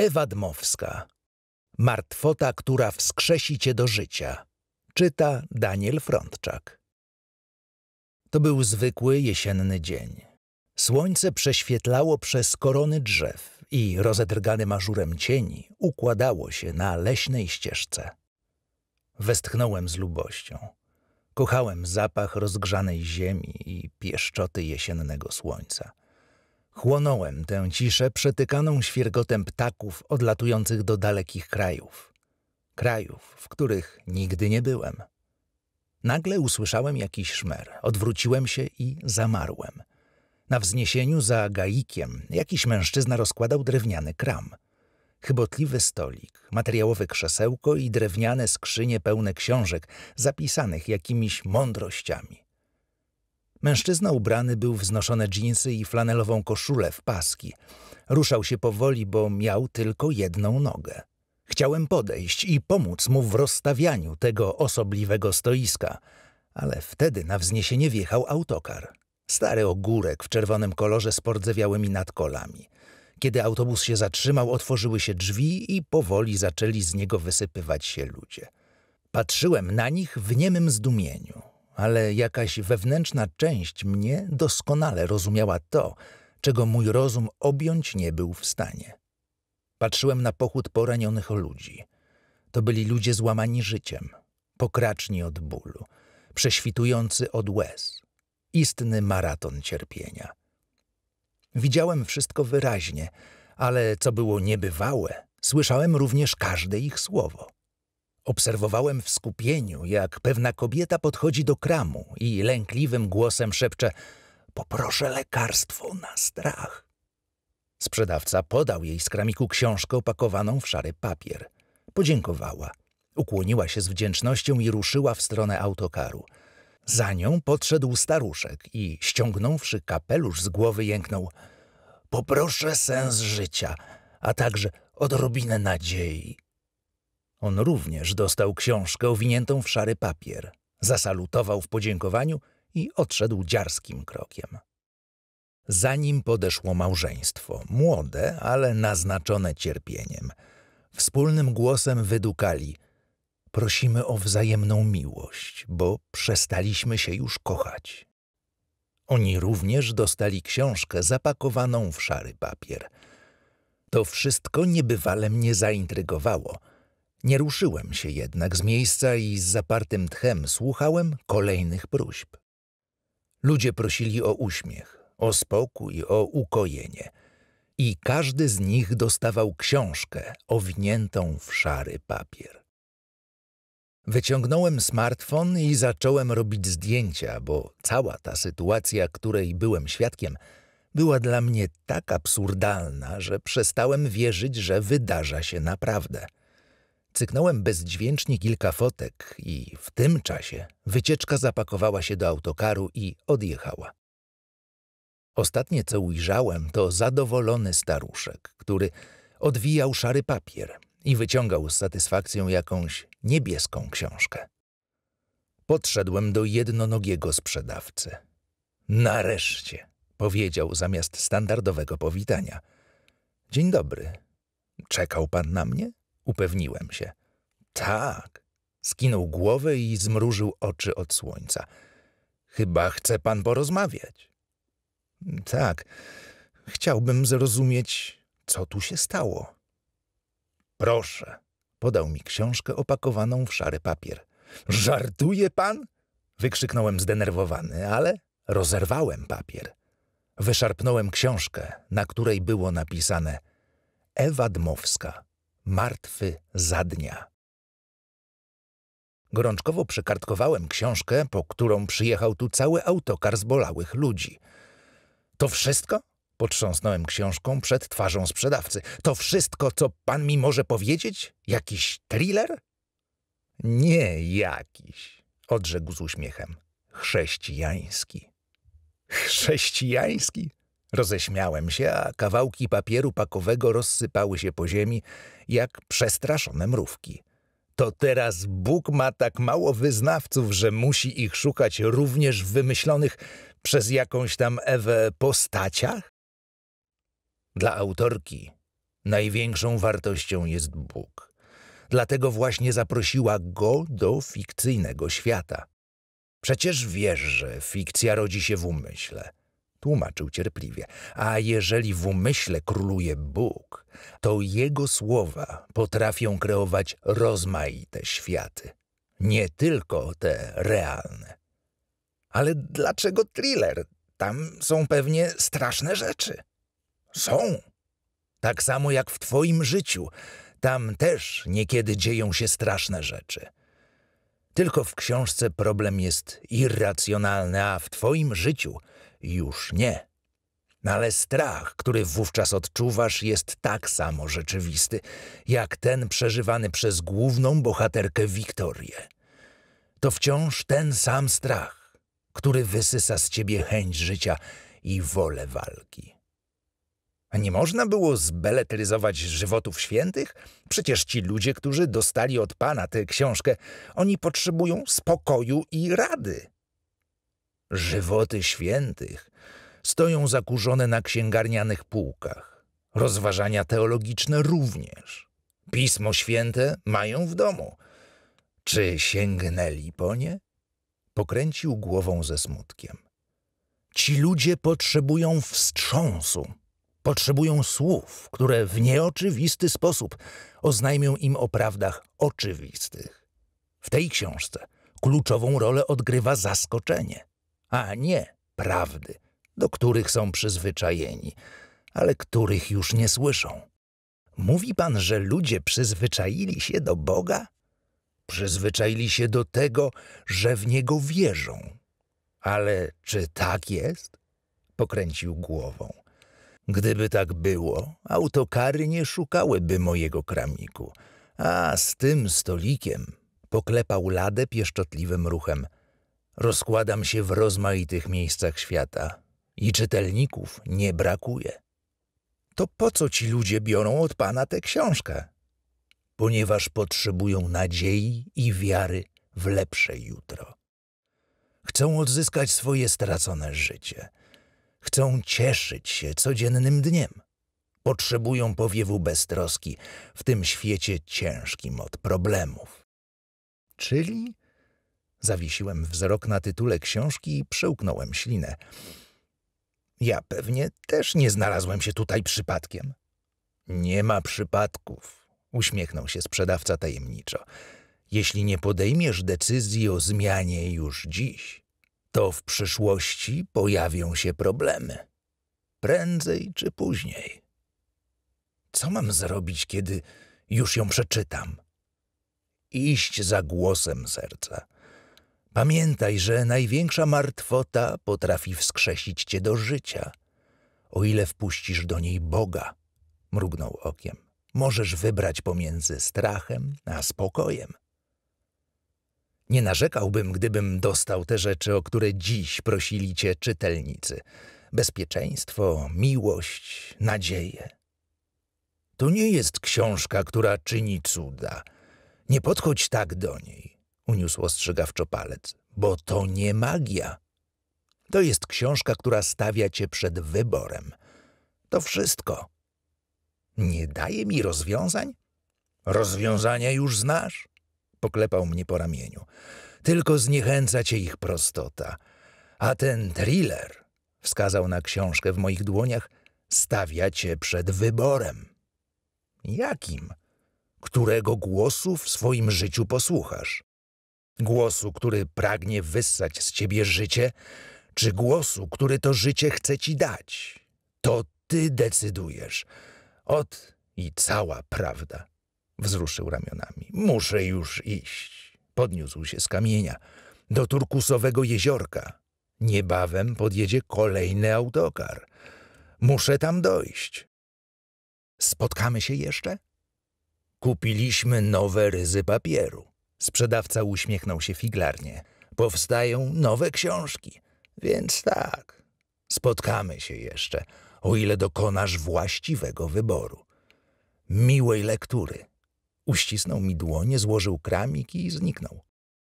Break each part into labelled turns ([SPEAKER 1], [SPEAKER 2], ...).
[SPEAKER 1] Ewa Dmowska. Martwota, która wskrzesi cię do życia. Czyta Daniel Frontczak. To był zwykły jesienny dzień. Słońce prześwietlało przez korony drzew i rozedrganym mażurem cieni układało się na leśnej ścieżce. Westchnąłem z lubością. Kochałem zapach rozgrzanej ziemi i pieszczoty jesiennego słońca – Chłonąłem tę ciszę przetykaną świergotem ptaków odlatujących do dalekich krajów. Krajów, w których nigdy nie byłem. Nagle usłyszałem jakiś szmer. Odwróciłem się i zamarłem. Na wzniesieniu za gaikiem jakiś mężczyzna rozkładał drewniany kram. Chybotliwy stolik, materiałowe krzesełko i drewniane skrzynie pełne książek zapisanych jakimiś mądrościami. Mężczyzna ubrany był w znoszone dżinsy i flanelową koszulę w paski. Ruszał się powoli, bo miał tylko jedną nogę. Chciałem podejść i pomóc mu w rozstawianiu tego osobliwego stoiska, ale wtedy na wzniesienie wjechał autokar. Stary ogórek w czerwonym kolorze z pordzewiałymi nadkolami. Kiedy autobus się zatrzymał, otworzyły się drzwi i powoli zaczęli z niego wysypywać się ludzie. Patrzyłem na nich w niemym zdumieniu ale jakaś wewnętrzna część mnie doskonale rozumiała to, czego mój rozum objąć nie był w stanie. Patrzyłem na pochód poranionych ludzi. To byli ludzie złamani życiem, pokraczni od bólu, prześwitujący od łez. Istny maraton cierpienia. Widziałem wszystko wyraźnie, ale co było niebywałe, słyszałem również każde ich słowo. Obserwowałem w skupieniu, jak pewna kobieta podchodzi do kramu i lękliwym głosem szepcze Poproszę lekarstwo na strach. Sprzedawca podał jej z kramiku książkę opakowaną w szary papier. Podziękowała. Ukłoniła się z wdzięcznością i ruszyła w stronę autokaru. Za nią podszedł staruszek i ściągnąwszy kapelusz z głowy jęknął Poproszę sens życia, a także odrobinę nadziei. On również dostał książkę owiniętą w szary papier, zasalutował w podziękowaniu i odszedł dziarskim krokiem. Za nim podeszło małżeństwo, młode, ale naznaczone cierpieniem. Wspólnym głosem wydukali: Prosimy o wzajemną miłość, bo przestaliśmy się już kochać. Oni również dostali książkę zapakowaną w szary papier. To wszystko niebywale mnie zaintrygowało – nie ruszyłem się jednak z miejsca i z zapartym tchem słuchałem kolejnych próśb. Ludzie prosili o uśmiech, o spokój, o ukojenie. I każdy z nich dostawał książkę owiniętą w szary papier. Wyciągnąłem smartfon i zacząłem robić zdjęcia, bo cała ta sytuacja, której byłem świadkiem, była dla mnie tak absurdalna, że przestałem wierzyć, że wydarza się naprawdę. Cyknąłem bezdźwięcznie kilka fotek i w tym czasie wycieczka zapakowała się do autokaru i odjechała. Ostatnie, co ujrzałem, to zadowolony staruszek, który odwijał szary papier i wyciągał z satysfakcją jakąś niebieską książkę. Podszedłem do jednonogiego sprzedawcy. Nareszcie, powiedział zamiast standardowego powitania. Dzień dobry. Czekał pan na mnie? Upewniłem się. Tak. Skinął głowę i zmrużył oczy od słońca. Chyba chce pan porozmawiać. Tak. Chciałbym zrozumieć, co tu się stało. Proszę. Podał mi książkę opakowaną w szary papier. Żartuje pan? Wykrzyknąłem zdenerwowany, ale rozerwałem papier. Wyszarpnąłem książkę, na której było napisane Ewa Dmowska martwy za dnia. Gorączkowo przekartkowałem książkę, po którą przyjechał tu cały autokar zbolałych ludzi. To wszystko? Potrząsnąłem książką przed twarzą sprzedawcy. To wszystko, co pan mi może powiedzieć? Jakiś thriller? Nie jakiś, odrzekł z uśmiechem. Chrześcijański. Chrześcijański? Roześmiałem się, a kawałki papieru pakowego rozsypały się po ziemi jak przestraszone mrówki. To teraz Bóg ma tak mało wyznawców, że musi ich szukać również w wymyślonych przez jakąś tam Ewę postaciach? Dla autorki największą wartością jest Bóg. Dlatego właśnie zaprosiła go do fikcyjnego świata. Przecież wiesz, że fikcja rodzi się w umyśle – tłumaczył cierpliwie. A jeżeli w umyśle króluje Bóg, to jego słowa potrafią kreować rozmaite światy. Nie tylko te realne. Ale dlaczego thriller? Tam są pewnie straszne rzeczy. Są. Tak samo jak w twoim życiu. Tam też niekiedy dzieją się straszne rzeczy. Tylko w książce problem jest irracjonalny, a w twoim życiu – już nie. No ale strach, który wówczas odczuwasz, jest tak samo rzeczywisty, jak ten przeżywany przez główną bohaterkę Wiktorię. To wciąż ten sam strach, który wysysa z ciebie chęć życia i wolę walki. A nie można było zbeletryzować żywotów świętych? Przecież ci ludzie, którzy dostali od Pana tę książkę, oni potrzebują spokoju i rady. Żywoty świętych stoją zakurzone na księgarnianych półkach. Rozważania teologiczne również. Pismo święte mają w domu. Czy sięgnęli po nie? Pokręcił głową ze smutkiem. Ci ludzie potrzebują wstrząsu. Potrzebują słów, które w nieoczywisty sposób oznajmią im o prawdach oczywistych. W tej książce kluczową rolę odgrywa zaskoczenie a nie prawdy, do których są przyzwyczajeni, ale których już nie słyszą. Mówi pan, że ludzie przyzwyczaili się do Boga? Przyzwyczaili się do tego, że w Niego wierzą. Ale czy tak jest? Pokręcił głową. Gdyby tak było, autokary nie szukałyby mojego kramiku. A z tym stolikiem poklepał ladę pieszczotliwym ruchem – Rozkładam się w rozmaitych miejscach świata i czytelników nie brakuje. To po co ci ludzie biorą od pana tę książkę? Ponieważ potrzebują nadziei i wiary w lepsze jutro. Chcą odzyskać swoje stracone życie. Chcą cieszyć się codziennym dniem. Potrzebują powiewu beztroski w tym świecie ciężkim od problemów. Czyli Zawiesiłem wzrok na tytule książki i przełknąłem ślinę. Ja pewnie też nie znalazłem się tutaj przypadkiem. Nie ma przypadków, uśmiechnął się sprzedawca tajemniczo. Jeśli nie podejmiesz decyzji o zmianie już dziś, to w przyszłości pojawią się problemy. Prędzej czy później. Co mam zrobić, kiedy już ją przeczytam? Iść za głosem serca Pamiętaj, że największa martwota potrafi wskrzesić cię do życia, o ile wpuścisz do niej Boga, mrugnął okiem. Możesz wybrać pomiędzy strachem a spokojem. Nie narzekałbym, gdybym dostał te rzeczy, o które dziś prosili cię czytelnicy. Bezpieczeństwo, miłość, nadzieję. To nie jest książka, która czyni cuda. Nie podchodź tak do niej uniósł ostrzegawczo palec, bo to nie magia. To jest książka, która stawia cię przed wyborem. To wszystko. Nie daje mi rozwiązań? Rozwiązania już znasz? Poklepał mnie po ramieniu. Tylko zniechęca cię ich prostota. A ten thriller, wskazał na książkę w moich dłoniach, stawia cię przed wyborem. Jakim? Którego głosu w swoim życiu posłuchasz? Głosu, który pragnie wyssać z ciebie życie, czy głosu, który to życie chce ci dać. To ty decydujesz. Ot i cała prawda. Wzruszył ramionami. Muszę już iść. Podniósł się z kamienia do turkusowego jeziorka. Niebawem podjedzie kolejny autokar. Muszę tam dojść. Spotkamy się jeszcze? Kupiliśmy nowe ryzy papieru. Sprzedawca uśmiechnął się figlarnie. Powstają nowe książki. Więc tak, spotkamy się jeszcze, o ile dokonasz właściwego wyboru. Miłej lektury. Uścisnął mi dłonie, złożył kramik i zniknął.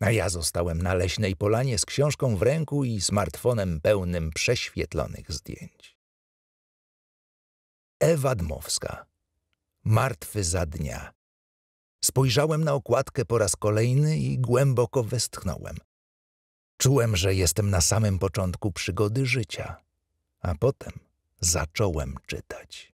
[SPEAKER 1] A ja zostałem na leśnej polanie z książką w ręku i smartfonem pełnym prześwietlonych zdjęć. Ewa Dmowska. Martwy za dnia. Spojrzałem na okładkę po raz kolejny i głęboko westchnąłem. Czułem, że jestem na samym początku przygody życia, a potem zacząłem czytać.